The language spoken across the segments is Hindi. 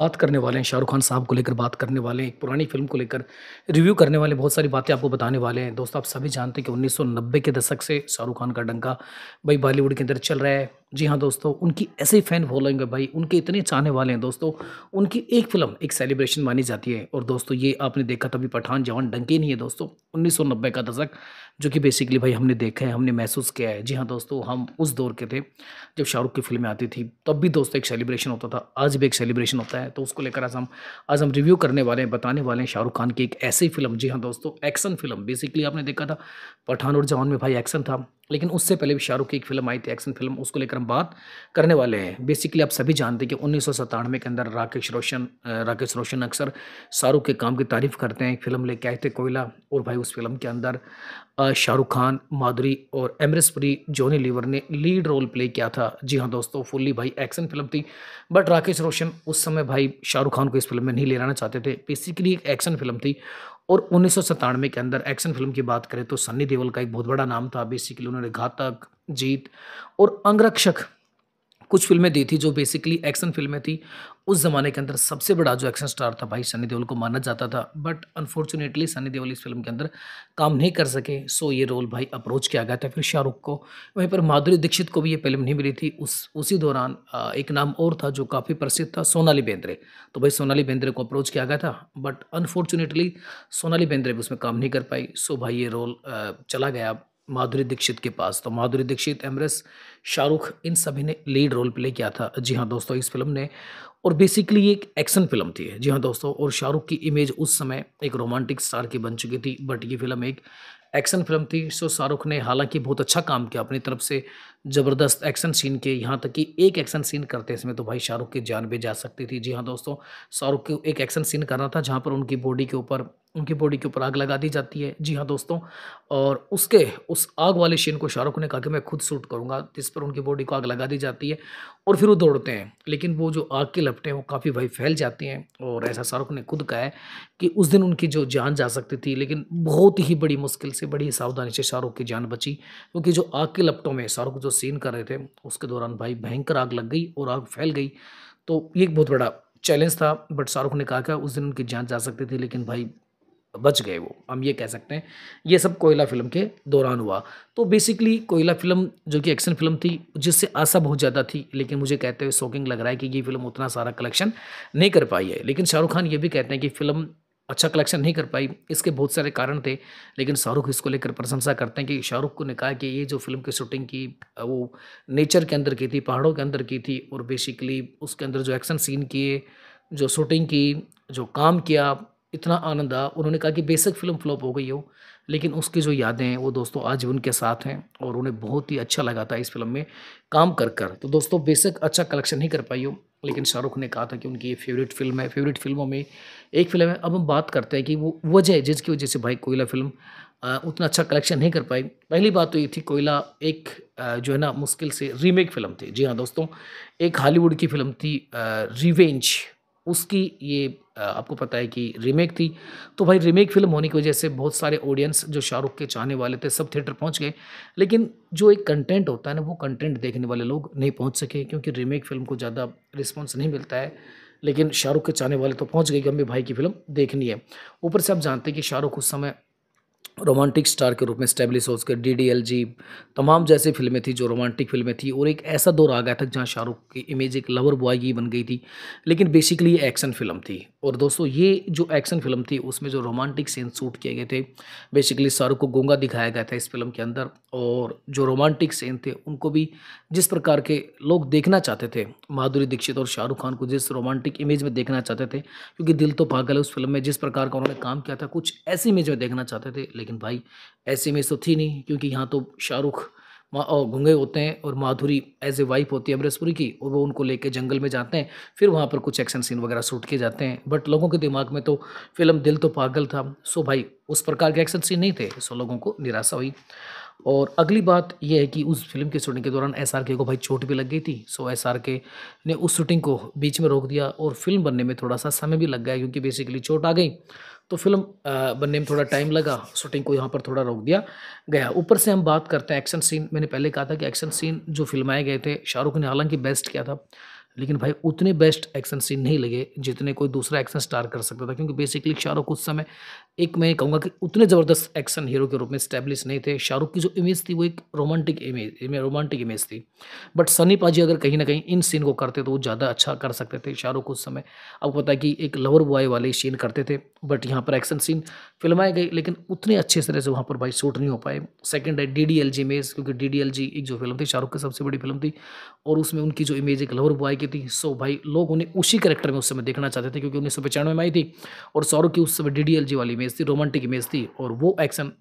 बात करने वाले हैं शाहरुख खान साहब को लेकर बात करने वाले हैं एक पुरानी फिल्म को लेकर रिव्यू करने वाले बहुत सारी बातें आपको बताने वाले हैं दोस्तों आप सभी जानते हैं कि 1990 के दशक से शाहरुख खान का डंका भाई बॉलीवुड के अंदर चल रहा है जी हाँ दोस्तों उनकी ऐसे ही फैन फॉलोइंग है भाई उनके इतने चाहने वाले हैं दोस्तों उनकी एक फिल्म एक सेलिब्रेशन मानी जाती है और दोस्तों ये आपने देखा तभी पठान जवान डंके नहीं है दोस्तों 1990 का दशक जो कि बेसिकली भाई हमने देखा है हमने महसूस किया है जी हाँ दोस्तों हम उस दौर के थे जब शाहरुख की फिल्में आती थी तब भी दोस्तों एक सेलिब्रेशन होता था आज भी एक सेलिब्रेशन होता है तो उसको लेकर आज हम आज हम रिव्यू करने वाले हैं बताने वाले हैं शाहरुख खान की एक ऐसी फिल्म जी हाँ दोस्तों एक्शन फिल्म बेसिकली आपने देखा था पठान और जवान में भाई एक्शन था लेकिन उससे पहले भी शाहरुख की एक फिल्म आई थी एक्शन फिल्म उसको लेकर हम बात करने वाले हैं बेसिकली आप सभी जानते हैं कि उन्नीस सौ के अंदर राकेश रोशन राकेश रोशन अक्सर शाहरुख के काम की तारीफ करते हैं फिल्म लेके आए थे कोयला और भाई उस फिल्म के अंदर शाहरुख खान माधुरी और एमरेस पुरी लीवर ने लीड रोल प्ले किया था जी हाँ दोस्तों फुल्ली भाई एक्शन फिल्म थी बट राकेश रोशन उस समय भाई शाहरुख खान को इस फिल्म में नहीं ले लाना चाहते थे बेसिकली एक एक्शन फिल्म थी और उन्नीस के अंदर एक्शन फिल्म की बात करें तो सन्नी देओल का एक बहुत बड़ा नाम था बेसिकली उन्होंने घातक जीत और अंगरक्षक कुछ फिल्में दी थी जो बेसिकली एक्शन फिल्में थी उस ज़माने के अंदर सबसे बड़ा जो एक्शन स्टार था भाई सनी देओल को माना जाता था बट अनफॉर्चुनेटली सनी देओल इस फिल्म के अंदर काम नहीं कर सके सो ये रोल भाई अप्रोच किया गया था फिर शाहरुख को वहीं पर माधुरी दीक्षित को भी ये फिल्म नहीं मिली थी उस उसी दौरान एक नाम और था जो काफ़ी प्रसिद्ध था सोनाली बेंद्रे तो भाई सोनाली बेंद्रे को अप्रोच किया गया था बट अनफॉर्चुनेटली सोनाली बेंद्रे भी उसमें काम नहीं कर पाई सो भाई ये रोल चला गया माधुरी दीक्षित के पास तो माधुरी दीक्षित एमरेस शाहरुख इन सभी ने लीड रोल प्ले किया था जी हाँ दोस्तों इस फिल्म ने और बेसिकली एक एक्शन फिल्म थी जी हाँ दोस्तों और शाहरुख की इमेज उस समय एक रोमांटिक स्टार की बन चुकी थी बट ये फिल्म एक एक्शन फिल्म थी सो शाहरुख ने हालांकि बहुत अच्छा काम किया अपनी तरफ से ज़बरदस्त एक्शन सीन के यहाँ तक कि एक एक्शन सीन करते समय तो भाई शाहरुख की जान भी जा सकती थी जी हाँ दोस्तों शाहरुख को एक एक्शन सीन करना था जहाँ पर उनकी बॉडी के ऊपर उनकी बॉडी के ऊपर आग लगा दी जाती है जी हाँ दोस्तों और उसके उस आग वाले शीन को शाहरुख ने कहा कि मैं खुद शूट करूँगा जिस पर उनकी बॉडी को आग लगा दी जाती है और फिर वो दौड़ते हैं लेकिन वो जो आग के लपटे हैं वो काफ़ी भाई फैल जाते हैं और ऐसा शाहरुख ने खुद कहा है कि उस दिन उनकी जो जान जा सकती थी लेकिन बहुत ही बड़ी मुश्किल से बड़ी सावधानी से शाहरुख की जान बची क्योंकि जो आग के लपटों में शाहरुख जो सीन कर रहे थे उसके दौरान भाई भयंकर आग लग गई और आग फैल गई तो ये एक बहुत बड़ा चैलेंज था बट शाहरुख ने कहा कि उस दिन उनकी जान जा सकती थी लेकिन भाई बच गए वो हम ये कह सकते हैं ये सब कोयला फिल्म के दौरान हुआ तो बेसिकली कोयला फिल्म जो कि एक्शन फिल्म थी जिससे आशा बहुत ज़्यादा थी लेकिन मुझे कहते हुए शॉकिंग लग रहा है कि ये फिल्म उतना सारा कलेक्शन नहीं कर पाई है लेकिन शाहरुख खान ये भी कहते हैं कि फिल्म अच्छा कलेक्शन नहीं कर पाई इसके बहुत सारे कारण थे लेकिन शाहरुख इसको लेकर प्रशंसा करते हैं कि शाहरुख को ने कहा कि ये जो फिल्म की शूटिंग की वो नेचर के अंदर की थी पहाड़ों के अंदर की थी और बेसिकली उसके अंदर जो एक्शन सीन किए जो शूटिंग की जो काम किया इतना आनंद आया उन्होंने कहा कि बेशक फिल्म फ्लॉप हो गई हो लेकिन उसकी जो यादें हैं वो दोस्तों आज भी उनके साथ हैं और उन्हें बहुत ही अच्छा लगा था इस फिल्म में काम कर कर तो दोस्तों बेशक अच्छा कलेक्शन नहीं कर पाई हो लेकिन शाहरुख ने कहा था कि उनकी ये फेवरेट फिल्म है फेवरेट फिल्मों में एक फिल्म है अब हम बात करते हैं कि वो वजह जिसकी वजह से भाई कोयला फिल्म उतना अच्छा कलेक्शन नहीं कर पाई पहली बात तो ये थी कोयला एक जो है ना मुश्किल से रीमेक फिल्म थी जी हाँ दोस्तों एक हॉलीवुड की फिल्म थी रिवेंज उसकी ये आपको पता है कि रीमेक थी तो भाई रीमेक फिल्म होने की वजह से बहुत सारे ऑडियंस जो शाहरुख के चाहने वाले थे सब थिएटर पहुंच गए लेकिन जो एक कंटेंट होता है ना वो कंटेंट देखने वाले लोग नहीं पहुंच सके क्योंकि रीमेक फिल्म को ज़्यादा रिस्पॉन्स नहीं मिलता है लेकिन शाहरुख के चाहने वाले तो पहुँच गए कि हमें भाई की फिल्म देखनी है ऊपर से आप जानते हैं कि शाहरुख उस समय रोमांटिक स्टार के रूप में स्टैब्लिश हो उसके डी डी एल जी तमाम जैसी फिल्में थी जो रोमांटिक फिल्में थी और एक ऐसा दौर आ गया था जहाँ शाहरुख की इमेज एक लवर बॉय की बन गई थी लेकिन बेसिकली ये एक्शन फिल्म थी और दोस्तों ये जो एक्शन फिल्म थी उसमें जो रोमांटिक सीन शूट किए गए थे बेसिकली शाहरुख को गंगा दिखाया गया था इस फिल्म के अंदर और जो रोमांटिक सीन थे उनको भी जिस प्रकार के लोग देखना चाहते थे माधुरी दीक्षित और शाहरुख खान को जिस रोमांटिक इमेज में देखना चाहते थे क्योंकि दिल तो पागल है उस फिल्म में जिस प्रकार का उन्होंने काम किया था कुछ ऐसी इमेज में देखना चाहते थे लेकिन भाई ऐसे में तो थी नहीं क्योंकि यहाँ तो शाहरुख घूंगे होते हैं और माधुरी एज ए वाइफ होती है अमरेशपुरी की और वो उनको लेके जंगल में जाते हैं फिर वहाँ पर कुछ एक्शन सीन वगैरह शूट किए जाते हैं बट लोगों के दिमाग में तो फिल्म दिल तो पागल था सो भाई उस प्रकार के एक्शन सीन नहीं थे सो लोगों को निराशा हुई और अगली बात यह है कि उस फिल्म की शूटिंग के दौरान एस आर के को भाई चोट भी लग गई थी सो एस आर के ने उस शूटिंग को बीच में रोक दिया और फिल्म बनने में थोड़ा सा समय भी लग गया क्योंकि बेसिकली चोट आ गई तो फिल्म बनने में थोड़ा टाइम लगा शूटिंग को यहाँ पर थोड़ा रोक दिया गया ऊपर से हम बात करते हैं एक्शन सीन मैंने पहले कहा था कि एक्शन सीन जो फिल्माए गए थे शाहरुख ने हालांकि बेस्ट किया था लेकिन भाई उतने बेस्ट एक्शन सीन नहीं लगे जितने कोई दूसरा एक्शन स्टार कर सकता था क्योंकि बेसिकली शाहरुख उस समय एक मैं कहूँगा कि उतने ज़बरदस्त एक्शन हीरो के रूप में स्टैब्लिश नहीं थे शाहरुख की जो इमेज थी वो एक रोमांटिक इमेज रोमांटिक इमेज थी बट सनी पाजी अगर कहीं ना कहीं इन सीन को करते तो वो ज़्यादा अच्छा कर सकते थे शाहरुख उस समय आपको पता है कि एक लवर बॉय वाले सीन करते थे बट यहाँ पर एक्शन सीन फिल्माए गए लेकिन उतने अच्छे तरह से वहाँ पर भाई शूट नहीं हो पाए सेकेंड है D D L J image क्योंकि डी डी एल जी एक जो फिल्म थी शाहरुख की सबसे बड़ी फिल्म थी और उसमें उनकी जो इमेज एक लवर बॉय की थी सो भाई लोग उन्हें उसी करेक्टर में उस समय देखना चाहते थे क्योंकि उन्नीस सौ पचानवे में आई थी और सौरव की उस समय डी वाली इमेज थी रोमांटिक इमेज थी और वो एक्शन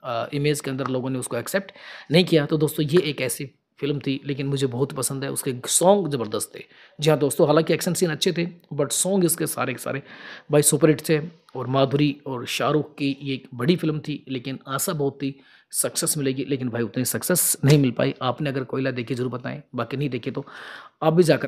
इमेज के अंदर लोगों ने उसको एक्सेप्ट नहीं किया तो दोस्तों ये एक ऐसी फिल्म थी लेकिन मुझे बहुत पसंद है उसके सॉन्ग ज़बरदस्त थे जी हाँ दोस्तों हालांकि एक्शन सीन अच्छे थे बट सॉन्ग इसके सारे के सारे भाई सुपरहिट थे और माधुरी और शाहरुख की ये एक बड़ी फिल्म थी लेकिन आशा बहुत थी सक्सेस मिलेगी लेकिन भाई उतनी सक्सेस नहीं मिल पाई आपने अगर कोयला देखी जरूर बताएं बाकी नहीं देखे तो आप भी जाकर